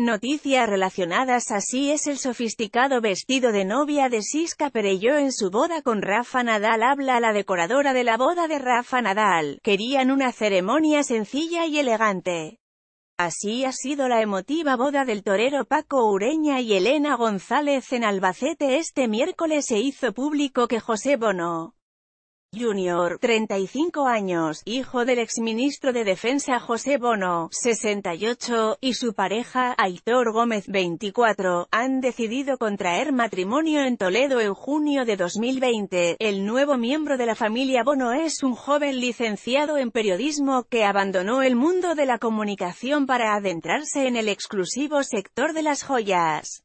Noticias relacionadas así es el sofisticado vestido de novia de Siska Perello en su boda con Rafa Nadal habla la decoradora de la boda de Rafa Nadal, querían una ceremonia sencilla y elegante. Así ha sido la emotiva boda del torero Paco Ureña y Elena González en Albacete este miércoles se hizo público que José Bono, Junior, 35 años, hijo del exministro de Defensa José Bono, 68, y su pareja, Aitor Gómez, 24, han decidido contraer matrimonio en Toledo en junio de 2020. El nuevo miembro de la familia Bono es un joven licenciado en periodismo que abandonó el mundo de la comunicación para adentrarse en el exclusivo sector de las joyas.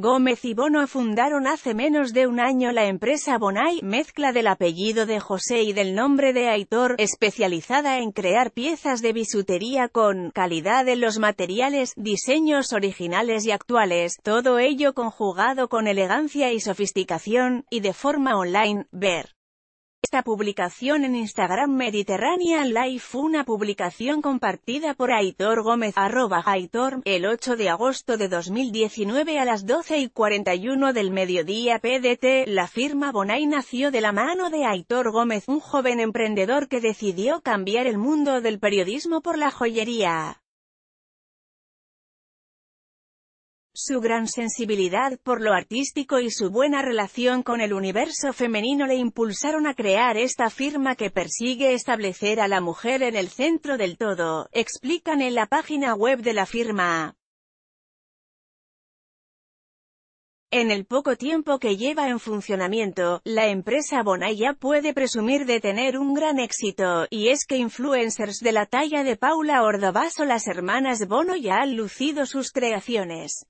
Gómez y Bono fundaron hace menos de un año la empresa Bonai, mezcla del apellido de José y del nombre de Aitor, especializada en crear piezas de bisutería con calidad en los materiales, diseños originales y actuales, todo ello conjugado con elegancia y sofisticación, y de forma online, ver esta publicación en Instagram Mediterranean Life, una publicación compartida por Aitor Gómez, arroba Aitor, el 8 de agosto de 2019 a las 12 y 41 del mediodía PDT. La firma Bonai nació de la mano de Aitor Gómez, un joven emprendedor que decidió cambiar el mundo del periodismo por la joyería. Su gran sensibilidad por lo artístico y su buena relación con el universo femenino le impulsaron a crear esta firma que persigue establecer a la mujer en el centro del todo, explican en la página web de la firma. En el poco tiempo que lleva en funcionamiento, la empresa Bonaya puede presumir de tener un gran éxito, y es que influencers de la talla de Paula Ordovás o las hermanas Bono ya han lucido sus creaciones.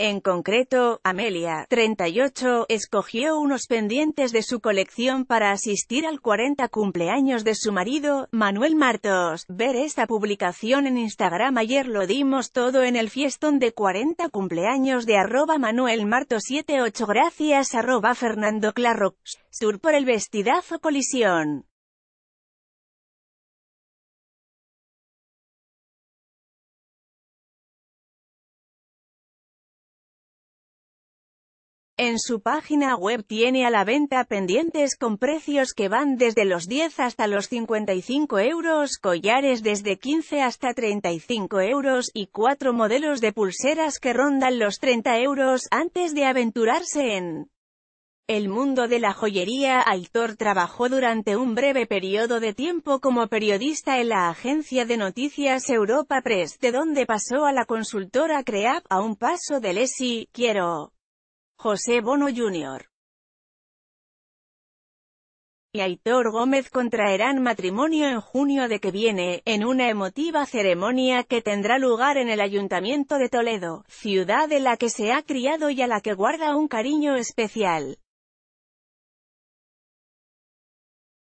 En concreto, Amelia, 38, escogió unos pendientes de su colección para asistir al 40 cumpleaños de su marido, Manuel Martos. Ver esta publicación en Instagram ayer lo dimos todo en el fiestón de 40 cumpleaños de arroba Manuel Martos 78 gracias arroba Fernando clarrox, sur por el vestidazo colisión. En su página web tiene a la venta pendientes con precios que van desde los 10 hasta los 55 euros, collares desde 15 hasta 35 euros, y cuatro modelos de pulseras que rondan los 30 euros, antes de aventurarse en el mundo de la joyería. Aitor trabajó durante un breve periodo de tiempo como periodista en la agencia de noticias Europa Press, de donde pasó a la consultora CREAP, a un paso de Lesi quiero José Bono Jr. y Aitor Gómez contraerán matrimonio en junio de que viene, en una emotiva ceremonia que tendrá lugar en el Ayuntamiento de Toledo, ciudad en la que se ha criado y a la que guarda un cariño especial.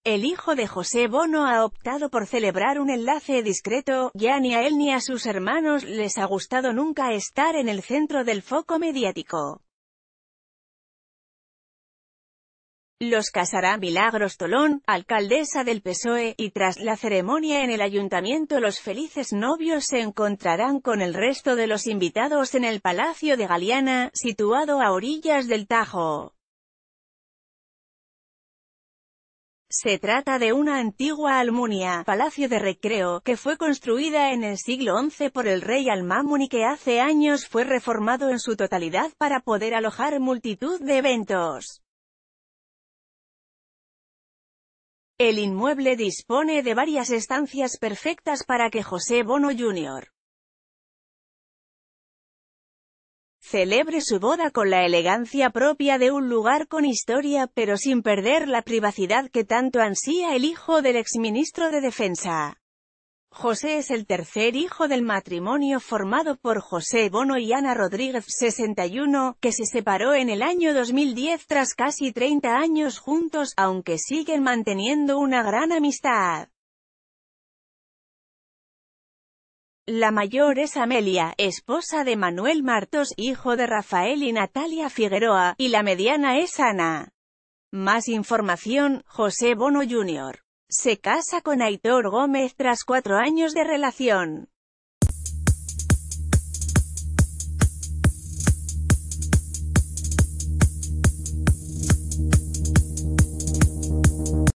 El hijo de José Bono ha optado por celebrar un enlace discreto, ya ni a él ni a sus hermanos les ha gustado nunca estar en el centro del foco mediático. Los casará Milagros Tolón, alcaldesa del PSOE, y tras la ceremonia en el ayuntamiento los felices novios se encontrarán con el resto de los invitados en el Palacio de Galiana, situado a orillas del Tajo. Se trata de una antigua almunia, palacio de recreo, que fue construida en el siglo XI por el rey Almamuni y que hace años fue reformado en su totalidad para poder alojar multitud de eventos. El inmueble dispone de varias estancias perfectas para que José Bono Jr. celebre su boda con la elegancia propia de un lugar con historia pero sin perder la privacidad que tanto ansía el hijo del exministro de Defensa. José es el tercer hijo del matrimonio formado por José Bono y Ana Rodríguez 61, que se separó en el año 2010 tras casi 30 años juntos, aunque siguen manteniendo una gran amistad. La mayor es Amelia, esposa de Manuel Martos, hijo de Rafael y Natalia Figueroa, y la mediana es Ana. Más información, José Bono Jr. Se casa con Aitor Gómez tras cuatro años de relación.